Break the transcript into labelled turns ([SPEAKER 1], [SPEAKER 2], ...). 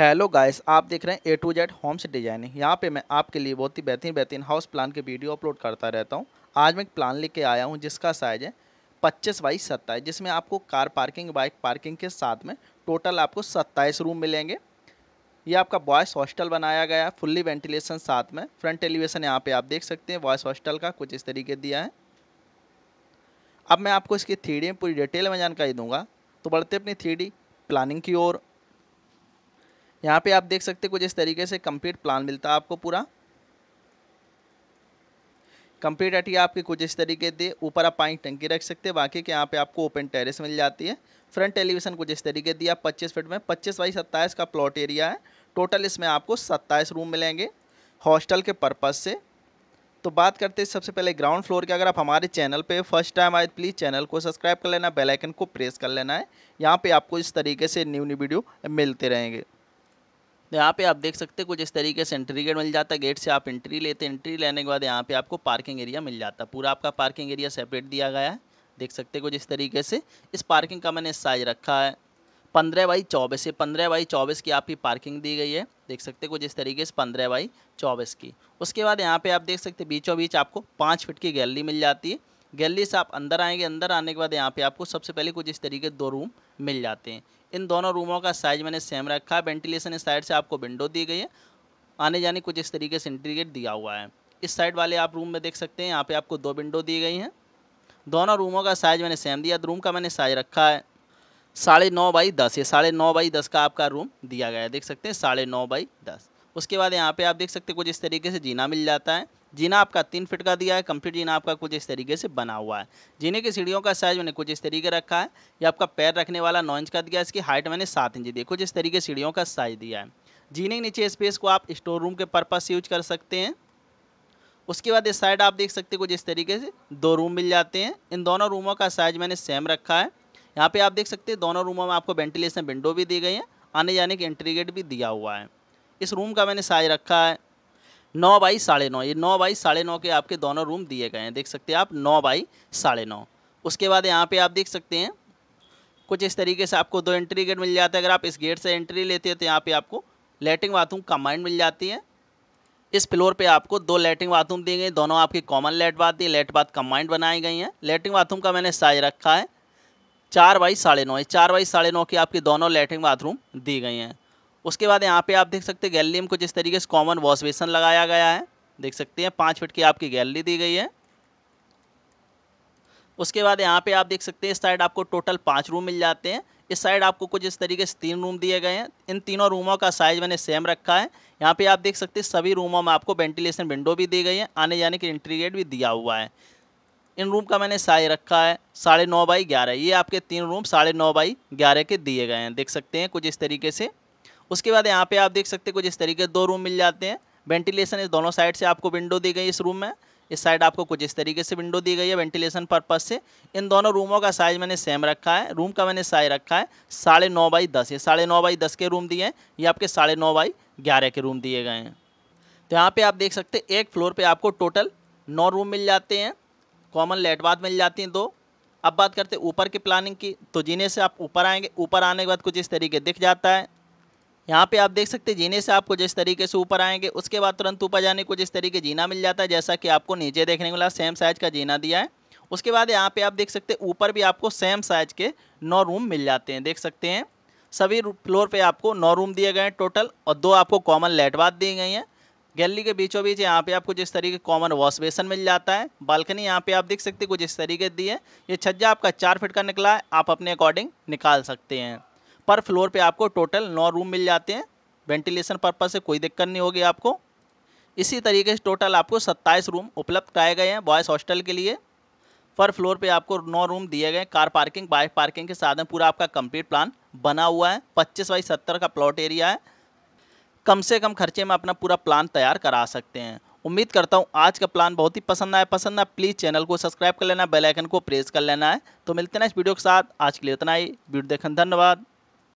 [SPEAKER 1] hello guys आप देख रहे हैं A to Z homes designing यहाँ पे मैं आपके लिए बहुत ही बेहतरीन बेहतरीन हाउस प्लान के वीडियो अपलोड करता रहता हूँ आज मैं एक प्लान लेके आया हूँ जिसका साइज है पच्चीस बाई सत्ताईस जिसमें आपको कार पार्किंग बाइक पार्किंग के साथ में टोटल आपको सत्ताईस रूम मिलेंगे ये आपका बॉयस हॉस्टल बनाया गया है फुल्ली वेंटिलेशन साथ में फ्रंट एलिवेशन यहाँ पर आप देख सकते हैं बॉयस हॉस्टल का कुछ इस तरीके दिया है अब मैं आपको इसकी थ्री पूरी डिटेल में जानकारी दूंगा तो बढ़ते अपनी थ्री प्लानिंग की ओर यहाँ पे आप देख सकते कुछ इस तरीके से कंप्लीट प्लान मिलता है आपको पूरा कंप्लीट अटी आपके कुछ इस तरीके दे ऊपर आप पानी टंकी रख सकते हैं बाकी के यहाँ पे आपको ओपन टेरेस मिल जाती है फ्रंट टेलीविजन कुछ इस तरीके दिया पच्चीस फीट में पच्चीस बाई सत्ताईस का प्लॉट एरिया है टोटल इसमें आपको सत्ताईस रूम मिलेंगे हॉस्टल के पर्पज़ से तो बात करते हैं सबसे पहले ग्राउंड फ्लोर की अगर आप हमारे चैनल पे फर्स्ट टाइम आए प्लीज़ चैनल को सब्सक्राइब कर लेना बेल आइकन को प्रेस कर लेना है यहाँ पे आपको इस तरीके से न्यू न्यू वीडियो मिलते रहेंगे यहाँ पे आप देख सकते हैं कुछ इस तरीके से एंट्री गेट मिल जाता है गेट से आप एंट्री लेते हैं एंट्री लेने के बाद यहाँ पे आपको पार्किंग एरिया मिल जाता है पूरा आपका पार्किंग एरिया सेपरेट दिया गया है देख सकते हैं कुछ इस तरीके से इस पार्किंग का मैंने साइज रखा है पंद्रह बाई चौबीस ये पंद्रह बाई चौबीस की आपकी पार्किंग दी गई है देख सकते कुछ इस तरीके से पंद्रह बाई चौबीस की उसके बाद यहाँ पर आप देख सकते बीचों बीच आपको पाँच फिट की गैलरी मिल जाती है गैलरी से आप अंदर आएंगे अंदर आने के बाद यहाँ पे आपको सबसे पहले कुछ इस तरीके दो रूम मिल जाते हैं इन दोनों रूमों का साइज मैंने सेम रखा है वेंटिलेशन इस साइड से आपको विंडो दी गई है आने जाने कुछ इस तरीके से इंटीग्रेट दिया हुआ है इस साइड वाले आप रूम में देख सकते हैं यहाँ पर आपको दो विंडो दी गई हैं दोनों रूमों का साइज मैंने सेम दिया रूम का मैंने साइज रखा है साढ़े नौ बाई दस ये साढ़े नौ बाई दस का आपका रूम दिया गया है देख सकते हैं साढ़े नौ बाई दस उसके बाद यहाँ पे आप देख सकते हैं कुछ इस तरीके से जीना मिल जाता है जीना आपका तीन फिट का दिया है कंप्लीट जीना आपका कुछ इस तरीके से बना हुआ है जीने की सीढ़ियों का साइज मैंने कुछ इस तरीके रखा है ये आपका पैर रखने वाला नौ इंच का दिया है इसकी हाइट मैंने सात इंच दी कुछ इस तरीके सीढ़ियों का साइज दिया है जीने के नीचे स्पेस को आप स्टोर रूम के पर्पज़ से यूज कर सकते हैं उसके बाद इस साइड आप देख सकते हैं कुछ इस तरीके से दो रूम मिल जाते हैं इन दोनों रूमों का साइज मैंने सेम रखा है यहाँ पे आप देख सकते हैं दोनों रूमों में आपको वेंटिलेशन विंडो भी दी गई है आने जाने की एंट्री गेट भी दिया हुआ है इस रूम का मैंने साइज रखा है नौ बाई साढ़े नौ ये नौ बाई साढ़े नौ के आपके दोनों रूम दिए गए हैं देख सकते हैं आप नौ बाई साढ़े नौ उसके बाद यहाँ पे आप देख सकते हैं कुछ इस तरीके से आपको दो एंट्री गेट मिल जाता है अगर आप इस गेट से एंट्री लेते हैं तो यहाँ पे आपको लेटरिन बाथरूम कम्बाइंड मिल जाती है इस फ्लोर पर आपको दो लेटरिन बाथरूम दिए गए दोनों आपके common lat bath the lat bath combined बनाई गई हैं लेटरिन बाथरूम का मैंने साइज रखा है चार बाई साढ़े नौ चार बाई साढ़े नौ की आपकी दोनों लेटरिन बाथरूम दी गई हैं उसके बाद यहाँ पे आप देख सकते हैं गैलरी में कुछ इस तरीके से कॉमन वॉश बेसन लगाया गया है देख सकते हैं पाँच फिट की आपकी गैलरी दी गई है उसके बाद यहाँ पे आप देख सकते हैं इस साइड आपको टोटल पाँच रूम मिल जाते हैं इस साइड आपको कुछ इस तरीके से तीन रूम दिए गए हैं इन तीनों रूमों का साइज मैंने सेम रखा है यहाँ पे आप देख सकते हैं सभी रूमों में आपको वेंटिलेशन विंडो भी दी गई है आने जाने के एंट्री गेट भी दिया हुआ है इन रूम का मैंने साइज रखा है साढ़े नौ बाई ग्यारह ये आपके तीन रूम साढ़े नौ बाई ग्यारह के दिए गए हैं देख सकते हैं कुछ इस तरीके से उसके बाद यहाँ पे आप देख सकते हैं कुछ इस तरीके दो रूम मिल जाते हैं वेंटिलेशन इस दोनों साइड से आपको विंडो दी गई इस रूम में इस साइड आपको कुछ इस तरीके से विंडो दी गई है वेंटिलेशन पर्पज से इन दोनों रूमों का साइज मैंने सेम रखा है रूम का मैंने साइज रखा है साढ़े नौ बाई दस ये साढ़े नौ बाई दस के रूम दिए हैं ये आपके साढ़े नौ बाई ग्यारह के रूम दिए गए हैं तो यहाँ पे आप देख सकते हैं एक फ्लोर पे आपको टोटल नौ रूम मिल जाते हैं कॉमन लेट बाथ मिल जाती हैं दो अब बात करते हैं ऊपर की प्लानिंग की तो जीने से आप ऊपर आएंगे ऊपर आने के बाद कुछ इस तरीके दिख जाता है यहाँ पे आप देख सकते हैं जीने से आपको जिस तरीके से ऊपर आएंगे उसके बाद तुरंत ऊपर जाने को जिस तरीके जीना मिल जाता है जैसा कि आपको नीचे देखने को मिला सेम साइज का जीना दिया है उसके बाद यहाँ पे आप देख सकते हैं ऊपर भी आपको सेम साइज के नौ रूम मिल जाते हैं देख सकते हैं सभी फ्लोर पर आपको नौ रूम दिए गए हैं टोटल और दो आपको कॉमन लेटवाद दी गई हैं गैलरी के बीचों बीच यहाँ पे आपको जिस तरीके कॉमन वॉश बेसन मिल जाता है बालकनी यहाँ पे आप देख सकते हैं कुछ इस तरीके दी है ये छज्जा आपका चार फिट का निकला है आप अपने अकॉर्डिंग निकाल सकते हैं पर फ्लोर पे आपको टोटल नौ रूम मिल जाते हैं वेंटिलेशन पर्पज़ से कोई दिक्कत नहीं होगी आपको इसी तरीके से टोटल आपको सत्ताईस रूम उपलब्ध कराए गए हैं बॉयज़ हॉस्टल के लिए पर फ्लोर पे आपको नौ रूम दिए गए कार पार्किंग बाइक पार्किंग के साधन पूरा आपका कंप्लीट प्लान बना हुआ है पच्चीस बाई सत्तर का प्लॉट एरिया है कम से कम खर्चे में अपना पूरा प्लान तैयार करा सकते हैं उम्मीद करता हूँ आज का प्लान बहुत ही पसंद आया पसंद आया प्लीज़ चैनल को सब्सक्राइब कर लेना बेल आइकन को प्रेस कर लेना है तो मिलते हैं इस वीडियो के साथ आज के लिए इतना ही वीडियो देखने धन्यवाद